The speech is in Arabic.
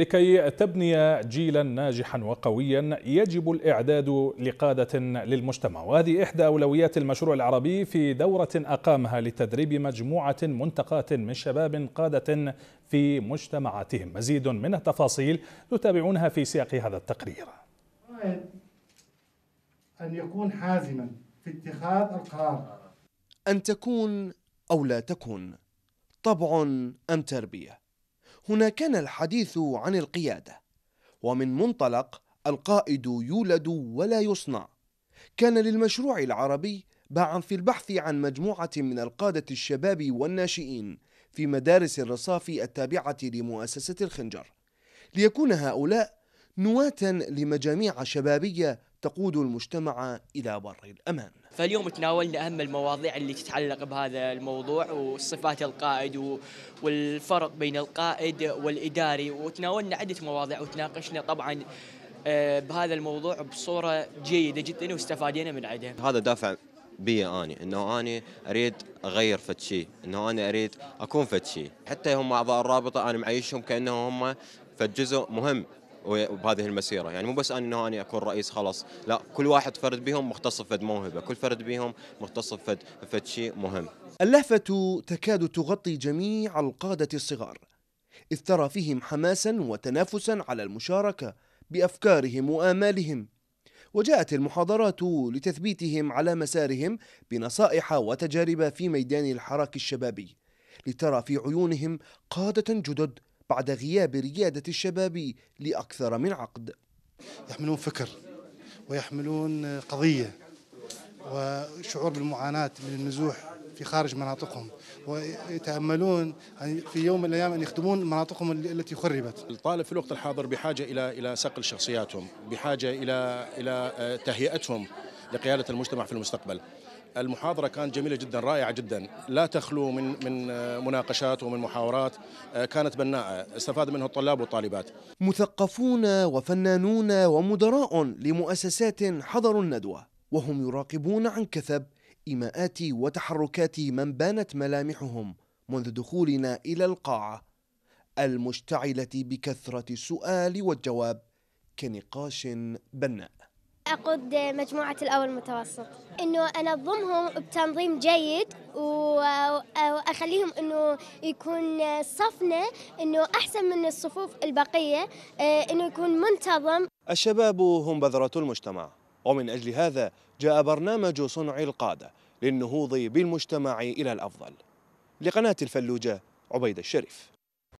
لكي تبني جيلا ناجحا وقويا يجب الإعداد لقادة للمجتمع وهذه إحدى أولويات المشروع العربي في دورة أقامها لتدريب مجموعة منتقاة من شباب قادة في مجتمعاتهم مزيد من التفاصيل تتابعونها في سياق هذا التقرير أن يكون حازما في اتخاذ القرار أن تكون أو لا تكون طبع أم تربية هنا كان الحديث عن القيادة ومن منطلق القائد يولد ولا يصنع كان للمشروع العربي باعا في البحث عن مجموعة من القادة الشباب والناشئين في مدارس الرصاف التابعة لمؤسسة الخنجر ليكون هؤلاء نواة لمجاميع شبابية تقود المجتمع إلى بر الأمان فاليوم تناولنا أهم المواضيع اللي تتعلق بهذا الموضوع وصفات القائد والفرق بين القائد والإداري وتناولنا عدة مواضيع وتناقشنا طبعا آه، بهذا الموضوع بصورة جيدة جدا واستفادينا من عده. هذا دافع بي اني انه اني اريد اغير فد شيء انه انا اريد اكون فد شيء حتى هم اعضاء الرابطه انا معيشهم كانهم هم فجزء مهم وبهذه المسيره يعني مو بس انه انا اكون رئيس خلاص لا كل واحد فرد بهم مختص فد موهبه كل فرد بهم مختص فد فد شيء مهم اللهفه تكاد تغطي جميع القاده الصغار اذ ترى فيهم حماسا وتنافسا على المشاركه بافكارهم وامالهم وجاءت المحاضرات لتثبيتهم على مسارهم بنصائح وتجارب في ميدان الحراك الشبابي لترى في عيونهم قاده جدد بعد غياب ريادة الشباب لأكثر من عقد يحملون فكر ويحملون قضية وشعور بالمعاناة من النزوح في خارج مناطقهم ويتاملون في يوم من الايام ان يخدمون مناطقهم التي خربت. الطالب في الوقت الحاضر بحاجه الى الى صقل شخصياتهم، بحاجه الى الى آه، تهيئتهم لقياده المجتمع في المستقبل. المحاضرة كانت جميلة جدا رائعة جدا لا تخلو من من مناقشات ومن محاورات آه، كانت بناءة استفاد منه الطلاب والطالبات مثقفون وفنانون ومدراء لمؤسسات حضروا الندوة وهم يراقبون عن كثب إيماءات وتحركات من بانت ملامحهم منذ دخولنا إلى القاعة المشتعلة بكثرة السؤال والجواب كنقاش بناء أقود مجموعة الأول متوسط إنه أنظمهم بتنظيم جيد وأخليهم إنه يكون صفنا إنه أحسن من الصفوف البقية آه، إنه يكون منتظم الشباب هم بذرة المجتمع ومن أجل هذا جاء برنامج صنع القادة للنهوض بالمجتمع إلى الأفضل لقناة الفلوجة عبيد الشريف